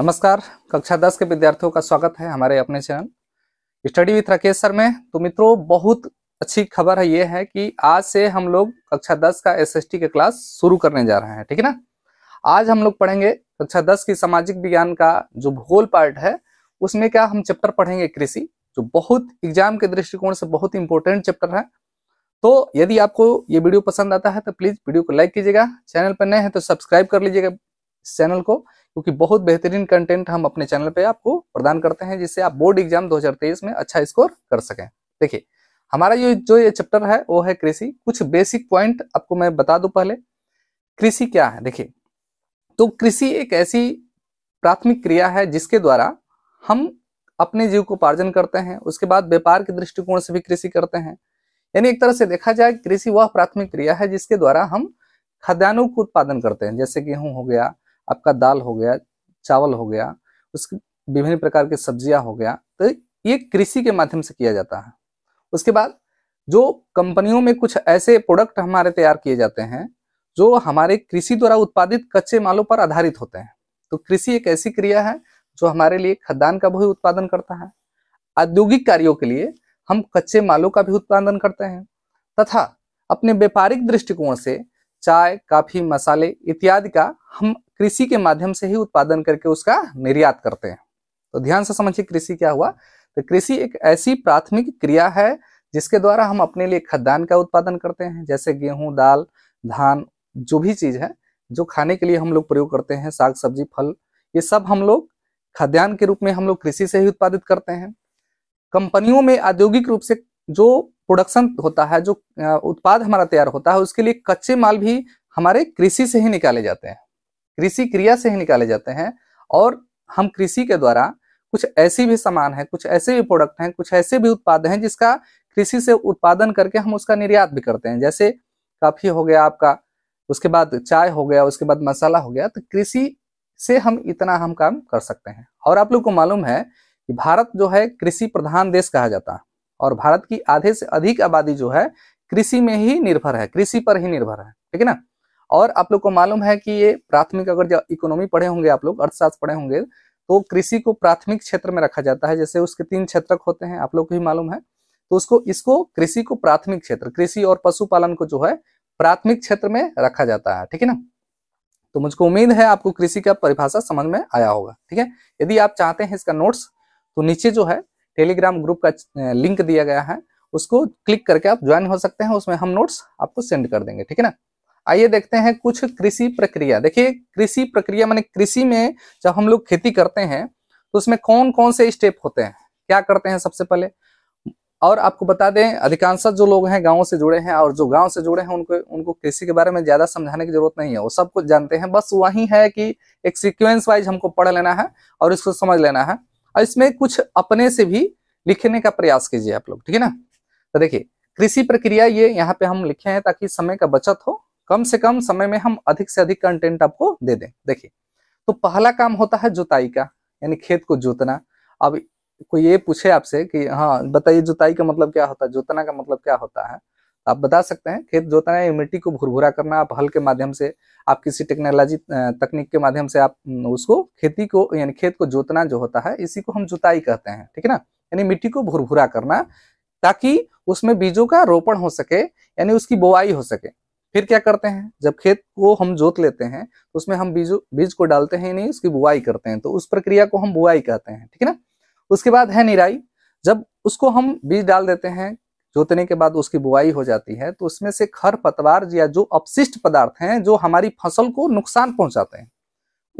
नमस्कार कक्षा दस के विद्यार्थियों का स्वागत है हमारे अपने channel study with Rakesh sir में तो मित्रों बहुत अच्छी खबर है ये है कि आज से हम लोग कक्षा दस का एसएसटी के क्लास शुरू करने जा रहे हैं ठीक है ना आज हम लोग पढ़ेंगे कक्षा दस की सामाजिक विज्ञान का जो भूगोल पार्ट है उसमें क्या हम चैप्टर पढ़ेंगे कृषि जो बहुत एग्जाम के दृष्टिकोण से बहुत इंपॉर्टेंट चैप्टर है तो यदि आपको ये वीडियो पसंद आता है तो प्लीज वीडियो को लाइक कीजिएगा चैनल पर नए हैं तो सब्सक्राइब कर लीजिएगा इस चैनल को क्योंकि बहुत बेहतरीन कंटेंट हम अपने चैनल पे आपको प्रदान करते हैं जिससे आप बोर्ड एग्जाम 2023 में अच्छा स्कोर कर सकें देखिए हमारा ये जो ये चैप्टर है वो है कृषि कुछ बेसिक पॉइंट आपको मैं बता दू पहले कृषि क्या है देखिए तो कृषि एक ऐसी प्राथमिक क्रिया है जिसके द्वारा हम अपने जीव को उपार्जन करते हैं उसके बाद व्यापार के दृष्टिकोण से भी कृषि करते हैं यानी एक तरह से देखा जाए कृषि वह प्राथमिक क्रिया है जिसके द्वारा हम खाद्यान्नों का उत्पादन करते हैं जैसे गेहूं हो गया आपका दाल हो गया चावल हो गया उसके विभिन्न प्रकार के सब्जियां हो गया तो ये कृषि के माध्यम से किया जाता है उसके बाद जो कंपनियों में कुछ ऐसे प्रोडक्ट हमारे तैयार किए जाते हैं जो हमारे कृषि द्वारा उत्पादित कच्चे मालों पर आधारित होते हैं तो कृषि एक ऐसी क्रिया है जो हमारे लिए खदान का भी उत्पादन करता है औद्योगिक कार्यों के लिए हम कच्चे मालों का भी उत्पादन करते हैं तथा अपने व्यापारिक दृष्टिकोण से चाय काफी मसाले इत्यादि का हम कृषि के माध्यम से ही उत्पादन करके उसका निर्यात करते हैं तो ध्यान से समझिए कृषि क्या हुआ तो कृषि एक ऐसी प्राथमिक क्रिया है जिसके द्वारा हम अपने लिए खाद्यान्न का उत्पादन करते हैं जैसे गेहूं दाल धान जो भी चीज है जो खाने के लिए हम लोग प्रयोग करते हैं साग सब्जी फल ये सब हम लोग खाद्यान्न के रूप में हम लोग कृषि से ही उत्पादित करते हैं कंपनियों में औद्योगिक रूप से जो प्रोडक्शन होता है जो उत्पाद हमारा तैयार होता है उसके लिए कच्चे माल भी हमारे कृषि से ही निकाले जाते हैं कृषि क्रिया से ही निकाले जाते हैं और हम कृषि के द्वारा कुछ ऐसी भी सामान है कुछ ऐसे भी प्रोडक्ट हैं कुछ ऐसे भी उत्पाद हैं जिसका कृषि से उत्पादन करके हम उसका निर्यात भी करते हैं जैसे काफी हो गया आपका उसके बाद चाय हो गया उसके बाद मसाला हो गया तो कृषि से हम इतना हम काम कर सकते हैं और आप लोग को मालूम है कि भारत जो है कृषि प्रधान देश कहा जाता है और भारत की आधे से अधिक आबादी जो है कृषि में ही निर्भर है कृषि पर ही निर्भर है ठीक है ना और आप लोग को मालूम है कि ये प्राथमिक अगर इकोनॉमी पढ़े होंगे आप लोग अर्थशास्त्र पढ़े होंगे तो कृषि को प्राथमिक क्षेत्र में रखा जाता है जैसे उसके तीन क्षेत्रक होते हैं आप लोग को ही मालूम है तो उसको इसको कृषि को प्राथमिक क्षेत्र कृषि और पशुपालन को जो है प्राथमिक क्षेत्र में रखा जाता है ठीक है ना तो मुझको उम्मीद है आपको कृषि का परिभाषा समझ में आया होगा ठीक है यदि आप चाहते हैं इसका नोट्स तो नीचे जो है टेलीग्राम ग्रुप का लिंक दिया गया है उसको क्लिक करके आप ज्वाइन हो सकते हैं उसमें हम नोट्स आपको सेंड कर देंगे ठीक है ना आइए देखते हैं कुछ कृषि प्रक्रिया देखिए कृषि प्रक्रिया मैंने कृषि में जब हम लोग खेती करते हैं तो उसमें कौन कौन से स्टेप होते हैं क्या करते हैं सबसे पहले और आपको बता दें अधिकांश जो लोग हैं गाँव से जुड़े हैं और जो गाँव से जुड़े हैं उनको उनको कृषि के बारे में ज्यादा समझाने की जरूरत नहीं है वो सब कुछ जानते हैं बस वही है कि एक सिक्वेंस वाइज हमको पढ़ लेना है और इसको समझ लेना है और इसमें कुछ अपने से भी लिखने का प्रयास कीजिए आप लोग ठीक है ना तो देखिए कृषि प्रक्रिया ये यहाँ पे हम लिखे हैं ताकि समय का बचत हो कम से कम समय में हम अधिक से अधिक कंटेंट आपको दे दें देखिए तो पहला काम होता है जुताई का यानी खेत को जोतना अब कोई ये पूछे आपसे कि हाँ बताइए जुताई का मतलब क्या होता है जोतना का मतलब क्या होता है तो आप बता सकते हैं खेत जोतना है मिट्टी को भुरभुरा करना आप हल के माध्यम से आप किसी टेक्नोलॉजी तकनीक के माध्यम से आप उसको खेती को यानी खेत को जोतना जो होता है इसी को हम जुताई कहते हैं ठीक है ना यानी मिट्टी को भुरभुरा करना ताकि उसमें बीजों का रोपण हो सके यानी उसकी बोआई हो सके फिर क्या करते हैं जब खेत को हम जोत लेते हैं तो उसमें हम बीज बीज को डालते हैं नहीं उसकी बुआई करते हैं तो उस प्रक्रिया को हम बुआई कहते हैं ठीक है ना उसके बाद है निराई जब उसको हम बीज डाल देते हैं जोतने के बाद उसकी बुआई हो जाती है तो उसमें से खर पतवार या जो अपशिष्ट पदार्थ हैं जो हमारी फसल को नुकसान पहुंचाते हैं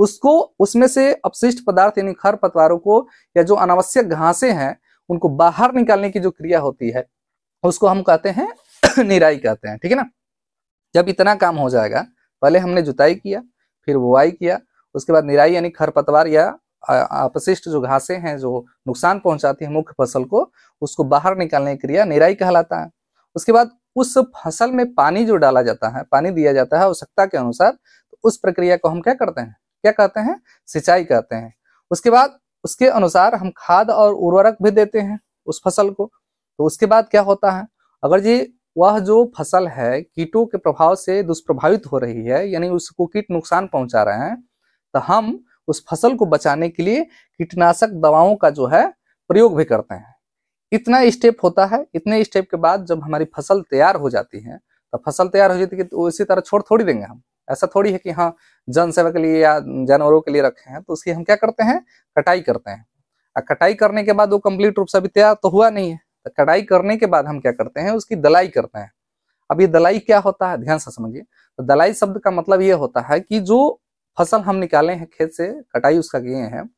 उसको उसमें से अपशिष्ट पदार्थ यानी खर पतवारों को या जो अनावश्यक घासें हैं उनको बाहर निकालने की जो क्रिया होती है उसको हम कहते हैं निराई कहते हैं ठीक है ना जब इतना काम हो जाएगा पहले हमने जुताई किया फिर बुआई किया उसके बाद निराई यानी खरपतवार या अपशिष्ट जो घासें हैं जो नुकसान पहुंचाती है मुख्य फसल को उसको बाहर निकालने की क्रिया निराई कहलाता है उसके बाद उस फसल में पानी जो डाला जाता है पानी दिया जाता है आवश्यकता के अनुसार तो उस प्रक्रिया को हम क्या करते हैं क्या कहते हैं सिंचाई कहते हैं उसके बाद उसके अनुसार हम खाद और उर्वरक भी देते हैं उस फसल को तो उसके बाद क्या होता है अगर जी वह जो फसल है कीटों के प्रभाव से दुष्प्रभावित हो रही है यानी उसको कीट नुकसान पहुंचा रहे हैं तो हम उस फसल को बचाने के लिए कीटनाशक दवाओं का जो है प्रयोग भी करते हैं इतना स्टेप होता है इतने स्टेप के बाद जब हमारी फसल तैयार हो जाती है तो फसल तैयार हो जाती है तो इसी तरह छोड़ थोड़ी देंगे हम ऐसा थोड़ी है कि हाँ जन सेवा के लिए या जानवरों के लिए रखे हैं तो उसकी हम क्या करते हैं कटाई करते हैं कटाई करने के बाद वो कंप्लीट रूप से अभी तैयार तो हुआ नहीं है कटाई करने के बाद हम क्या करते हैं उसकी दलाई करते हैं अब ये दलाई क्या होता है ध्यान से समझिए तो दलाई शब्द का मतलब ये होता है कि जो फसल हम निकाले हैं खेत से कटाई उसका किए हैं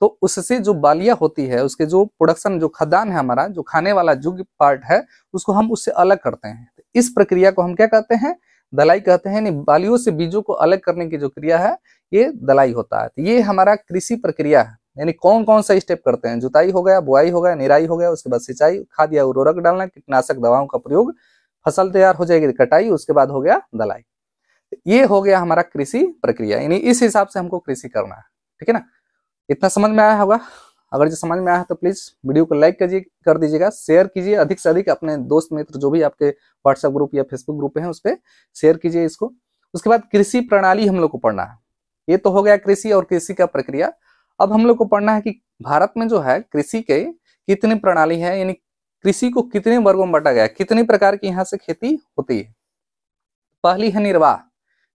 तो उससे जो बालिया होती है उसके जो प्रोडक्शन जो खदान है हमारा जो खाने वाला जुग पार्ट है उसको हम उससे अलग करते हैं तो इस प्रक्रिया को हम क्या कहते हैं दलाई कहते हैं यानी बालियों से बीजों को अलग करने की जो क्रिया है ये दलाई होता है तो ये हमारा कृषि प्रक्रिया है यानी कौन कौन सा स्टेप करते हैं जुताई हो गया बुआई हो गया निराई हो गया उसके बाद सिंचाई खाद या उर्वरक डालना कीटनाशक दवाओं का प्रयोग फसल तैयार हो जाएगी कटाई उसके बाद हो गया दलाई ये हो गया हमारा कृषि प्रक्रिया यानी इस हिसाब से हमको कृषि करना है ठीक है ना इतना समझ में आया होगा अगर जो समझ में आया तो प्लीज वीडियो को लाइक कीजिए कर दीजिएगा शेयर कीजिए अधिक से अधिक अपने दोस्त मित्र जो भी आपके व्हाट्सएप ग्रुप या फेसबुक ग्रुप है उस पर शेयर कीजिए इसको उसके बाद कृषि प्रणाली हम लोग को पढ़ना है ये तो हो गया कृषि और कृषि का प्रक्रिया अब हम लोग को पढ़ना है कि भारत में जो है कृषि के कितनी प्रणाली है यानी कृषि को कितने वर्गों में बांटा गया कितने प्रकार की यहाँ से खेती होती है पहली है निर्वाह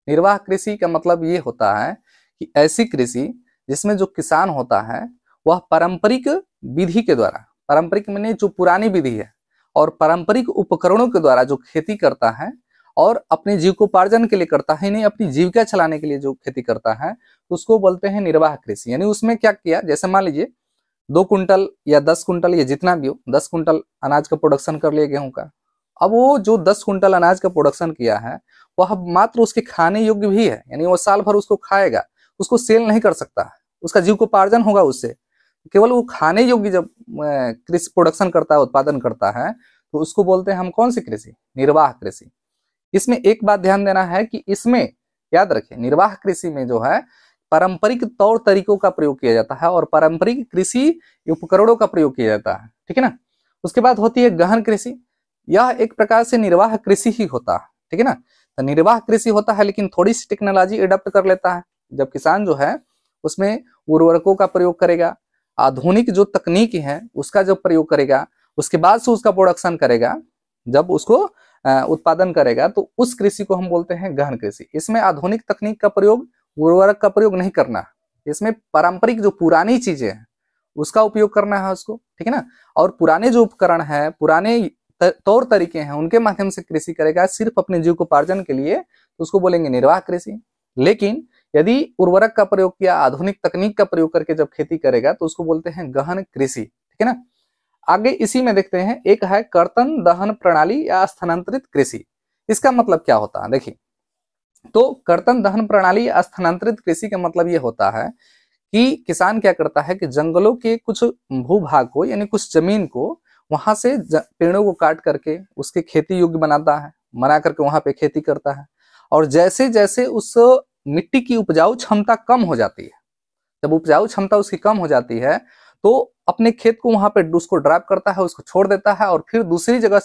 निर्वाह कृषि का मतलब ये होता है कि ऐसी कृषि जिसमें जो किसान होता है वह पारंपरिक विधि के द्वारा पारंपरिक मैंने जो पुरानी विधि है और पारंपरिक उपकरणों के द्वारा जो खेती करता है और अपने जीव को उपार्जन के लिए करता है यानी अपनी जीविका चलाने के लिए जो खेती करता है तो उसको बोलते हैं निर्वाह कृषि यानी उसमें क्या किया जैसे मान लीजिए दो कुंटल या दस कुंटल या जितना भी हो दस कुंटल अनाज का प्रोडक्शन कर लिया गेहूं का अब वो जो दस कुंटल अनाज का प्रोडक्शन किया है वह मात्र उसके खाने योग्य भी है यानी वो साल भर उसको खाएगा उसको सेल नहीं कर सकता उसका जीव को उपार्जन होगा उससे केवल वो खाने योग्य जब कृषि प्रोडक्शन करता है उत्पादन करता है तो उसको बोलते हैं हम कौन सी कृषि निर्वाह कृषि इसमें एक बात ध्यान देना है कि इसमें याद रखें निर्वाह कृषि में जो है पारंपरिक तौर तरीकों का प्रयोग किया जाता है और पारंपरिक कृषि उपकरणों का प्रयोग किया जाता है ठीक है ना उसके बाद होती है गहन कृषि यह एक प्रकार से निर्वाह कृषि ही होता है ठीक है ना तो निर्वाह कृषि होता है लेकिन थोड़ी सी टेक्नोलॉजी एडप्ट कर लेता है जब किसान जो है उसमें उर्वरकों का प्रयोग करेगा आधुनिक जो तकनीक है उसका जब प्रयोग करेगा उसके बाद से उसका प्रोडक्शन करेगा जब उसको उत्पादन करेगा तो उस कृषि को हम बोलते हैं गहन कृषि इसमें आधुनिक तकनीक का प्रयोग उर्वरक का प्रयोग नहीं करना इसमें पारंपरिक जो पुरानी चीजें हैं उसका उपयोग करना है उसको ठीक है ना और पुराने जो उपकरण है पुराने तौर तरीके हैं उनके माध्यम से कृषि करेगा सिर्फ अपने जीव को पार्जन के लिए तो उसको बोलेंगे निर्वाह कृषि लेकिन यदि उर्वरक का प्रयोग किया आधुनिक तकनीक का प्रयोग करके जब खेती करेगा तो उसको बोलते हैं गहन कृषि ठीक है ना आगे इसी में देखते हैं एक है कर्तन दहन प्रणाली या स्थानांतरित कृषि इसका मतलब क्या होता है देखिए तो कर्तन दहन प्रणाली या स्थानांतरित कृषि का मतलब ये होता है कि किसान क्या करता है कि जंगलों के कुछ भूभाग को यानी कुछ जमीन को वहां से पेड़ों को काट करके उसके खेती योग्य बनाता है बना करके वहां पे खेती करता है और जैसे जैसे उस मिट्टी की उपजाऊ क्षमता कम हो जाती है जब उपजाऊ क्षमता उसकी कम हो जाती है तो अपने खेत को वहां पर उसको ड्राइव करता है उसको छोड़ देता है और फिर दूसरी जगह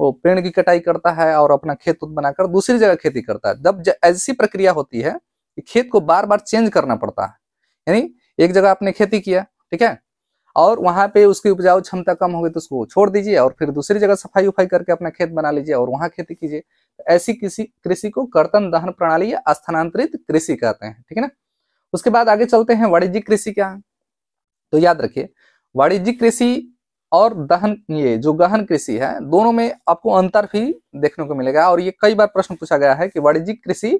वो पेड़ की कटाई करता है और अपना खेत बनाकर दूसरी जगह खेती करता है जब ऐसी प्रक्रिया होती है कि खेत को बार बार चेंज करना पड़ता है यानी एक जगह आपने खेती किया ठीक है और वहां पे उसकी उपजाऊ क्षमता कम होगी तो उसको छोड़ दीजिए और फिर दूसरी जगह सफाई उफाई करके अपना खेत बना लीजिए और वहां खेती कीजिए तो ऐसी किसी कृषि को कर्तन दहन प्रणाली या स्थानांतरित कृषि कहते हैं ठीक है ना उसके बाद आगे चलते हैं वाणिज्यिक कृषि क्या तो याद रखिए वाणिज्यिक कृषि और दहन ये जो गहन कृषि है दोनों में आपको अंतर भी देखने को मिलेगा और ये कई बार प्रश्न पूछा गया है कि वाणिज्यिक कृषि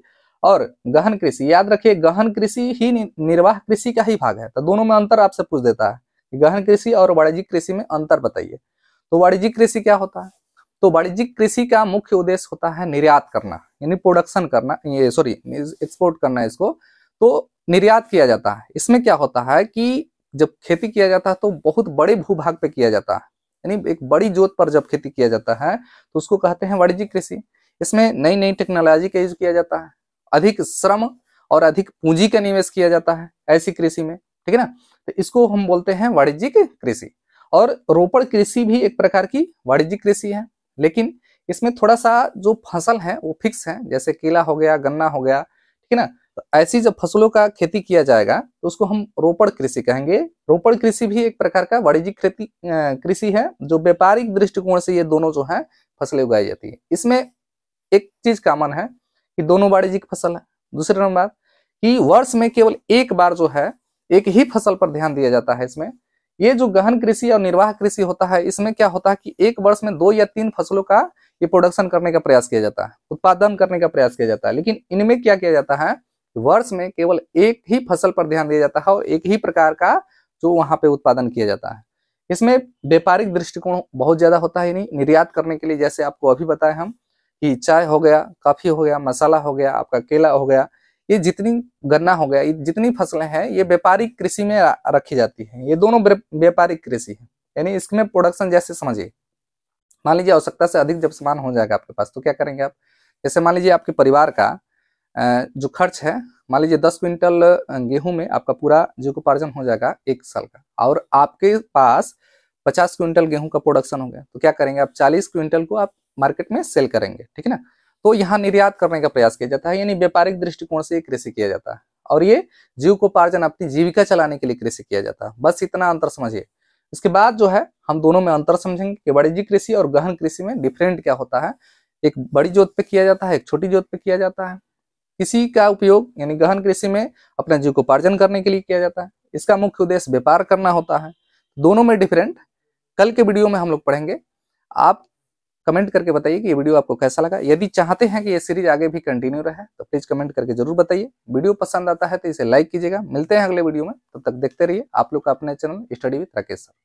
और गहन कृषि याद रखिए गहन कृषि ही निर्वाह कृषि का ही भाग है तो दोनों में अंतर आपसे पूछ देता है गहन कृषि और वाणिज्यिक कृषि में अंतर बताइए तो वाणिज्यिक कृषि क्या होता है तो वाणिज्यिक कृषि का मुख्य उद्देश्य होता है निर्यात करना यानी प्रोडक्शन करना ये सॉरी एक्सपोर्ट करना इसको तो निर्यात किया जाता है इसमें क्या होता है कि जब खेती किया जाता है तो बहुत बड़े भूभाग पे किया जाता है यानी एक बड़ी जोत पर जब खेती किया जाता है तो उसको कहते हैं वाणिज्यिक कृषि इसमें नई नई टेक्नोलॉजी का यूज किया जाता है अधिक श्रम और अधिक पूंजी का निवेश किया जाता है ऐसी कृषि में ठीक है ना तो इसको हम बोलते हैं वाणिज्यिक कृषि और रोपड़ कृषि भी एक प्रकार की वाणिज्यिक कृषि है लेकिन इसमें थोड़ा सा जो फसल है वो फिक्स है जैसे केला हो गया गन्ना हो गया ठीक है ना तो ऐसी जब फसलों का खेती किया जाएगा तो उसको हम रोपण कृषि कहेंगे रोपण कृषि भी एक प्रकार का वाणिज्यिक खेती कृषि है जो व्यापारिक दृष्टिकोण से ये दोनों जो है फसलें उगाई जाती है इसमें एक चीज कॉमन है कि दोनों वाणिज्यिक फसल है दूसरे नंबर कि वर्ष में केवल एक बार जो है एक ही फसल पर ध्यान दिया जाता है इसमें ये जो गहन कृषि और निर्वाह कृषि होता है इसमें क्या होता है कि एक वर्ष में दो या तीन फसलों का ये प्रोडक्शन करने का प्रयास किया जाता है उत्पादन करने का प्रयास किया जाता है लेकिन इनमें क्या किया जाता है वर्ष में केवल एक ही फसल पर ध्यान दिया जाता है और एक ही प्रकार का जो वहां पे उत्पादन किया जाता है इसमें व्यापारिक दृष्टिकोण बहुत ज्यादा होता है नहीं निर्यात करने के लिए जैसे आपको अभी बताए हम कि चाय हो गया कॉफी हो गया मसाला हो गया आपका केला हो गया ये जितनी गन्ना हो गया ये जितनी फसलें हैं ये व्यापारिक कृषि में रखी जाती है ये दोनों व्यापारिक कृषि है यानी इसमें प्रोडक्शन जैसे समझिए मान लीजिए आवश्यकता से अधिक जब सामान हो जाएगा आपके पास तो क्या करेंगे आप जैसे मान लीजिए आपके परिवार का जो खर्च है मान लीजिए दस क्विंटल गेहूं में आपका पूरा जीविकोपार्जन हो जाएगा एक साल का और आपके पास पचास क्विंटल गेहूं का प्रोडक्शन हो गया तो क्या करेंगे आप चालीस क्विंटल को आप मार्केट में सेल करेंगे ठीक है ना तो यहाँ निर्यात करने का प्रयास किया जाता है यानी व्यापारिक दृष्टिकोण से कृषि किया जाता है और ये जीव को पार्जन अपनी जीविका चलाने के लिए कृषि किया जाता है बस इतना अंतर समझिए इसके बाद जो है हम दोनों में अंतर समझेंगे कि वाणिज्यिक कृषि और गहन कृषि में डिफरेंट क्या होता है एक बड़ी जोत पे किया जाता है एक छोटी जोत पे किया जाता है इसी का उपयोग यानी गहन कृषि में अपना जीविकोपार्जन करने के लिए किया जाता है इसका मुख्य उद्देश्य व्यापार करना होता है दोनों में डिफरेंट कल के वीडियो में हम लोग पढ़ेंगे आप कमेंट करके बताइए कि ये वीडियो आपको कैसा लगा यदि चाहते हैं कि ये सीरीज आगे भी कंटिन्यू रहे तो प्लीज कमेंट करके जरूर बताइए वीडियो पसंद आता है तो इसे लाइक कीजिएगा मिलते हैं अगले वीडियो में तब तक देखते रहिए आप लोग का अपने channel study with Rakesh sir